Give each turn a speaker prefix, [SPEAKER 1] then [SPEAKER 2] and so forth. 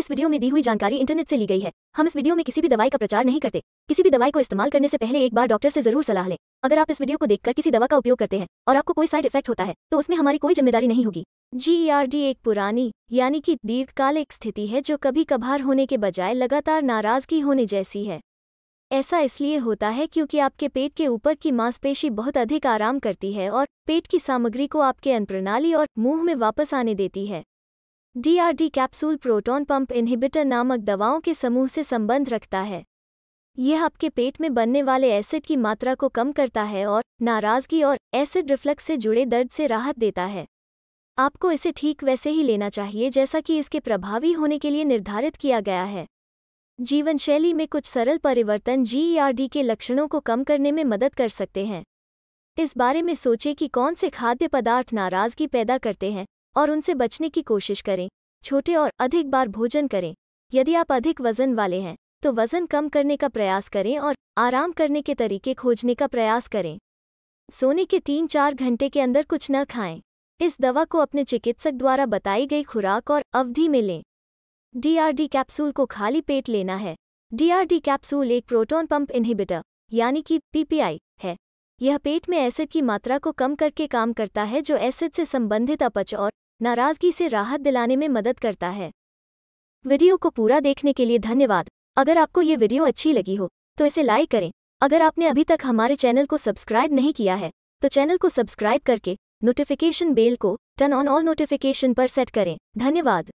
[SPEAKER 1] इस वीडियो में दी हुई जानकारी इंटरनेट से ली गई है हम इस वीडियो में किसी भी दवाई का प्रचार नहीं करते किसी भी दवाई को इस्तेमाल करने से पहले एक बार डॉक्टर से जरूर सलाह लें अगर आप इस वीडियो को देखकर किसी दवा का उपयोग करते हैं और आपको कोई साइड इफेक्ट होता है तो उसमें हमारी कोई जिम्मेदारी नहीं होगी जी e एक पुरानी यानी कि दीर्घकालिक स्थिति है जो कभी कभार होने के बजाय लगातार नाराजगी होने जैसी है ऐसा इसलिए होता है क्योंकि आपके पेट के ऊपर की मांसपेशी बहुत अधिक आराम करती है और पेट की सामग्री को आपके अन्नप्रणाली और मुंह में वापस आने देती है DRD capsule proton pump inhibitor नामक दवाओं के समूह से संबंध रखता है यह आपके पेट में बनने वाले एसिड की मात्रा को कम करता है और नाराजगी और एसिड रिफ्लक्स से जुड़े दर्द से राहत देता है आपको इसे ठीक वैसे ही लेना चाहिए जैसा कि इसके प्रभावी होने के लिए निर्धारित किया गया है जीवनशैली में कुछ सरल परिवर्तन जीईआरडी e के लक्षणों को कम करने में मदद कर सकते हैं इस बारे में सोचें कि कौन से खाद्य पदार्थ नाराजगी पैदा करते हैं और उनसे बचने की कोशिश करें छोटे और अधिक बार भोजन करें यदि आप अधिक वजन वाले हैं तो वजन कम करने का प्रयास करें और आराम करने के तरीके खोजने का प्रयास करें सोने के तीन चार घंटे के अंदर कुछ न खाएं इस दवा को अपने चिकित्सक द्वारा बताई गई खुराक और अवधि में लें डीआरडी कैप्सूल को खाली पेट लेना है डीआरडी कैप्सूल एक प्रोटॉन पंप इनहिबिटर यानी कि पीपीआई है यह पेट में एसिड की मात्रा को कम करके काम करता है जो एसिड से संबंधित अपच और नाराजगी से राहत दिलाने में मदद करता है वीडियो को पूरा देखने के लिए धन्यवाद अगर आपको ये वीडियो अच्छी लगी हो तो इसे लाइक करें अगर आपने अभी तक हमारे चैनल को सब्सक्राइब नहीं किया है तो चैनल को सब्सक्राइब करके नोटिफिकेशन बेल को टर्न ऑन ऑल नोटिफिकेशन पर सेट करें धन्यवाद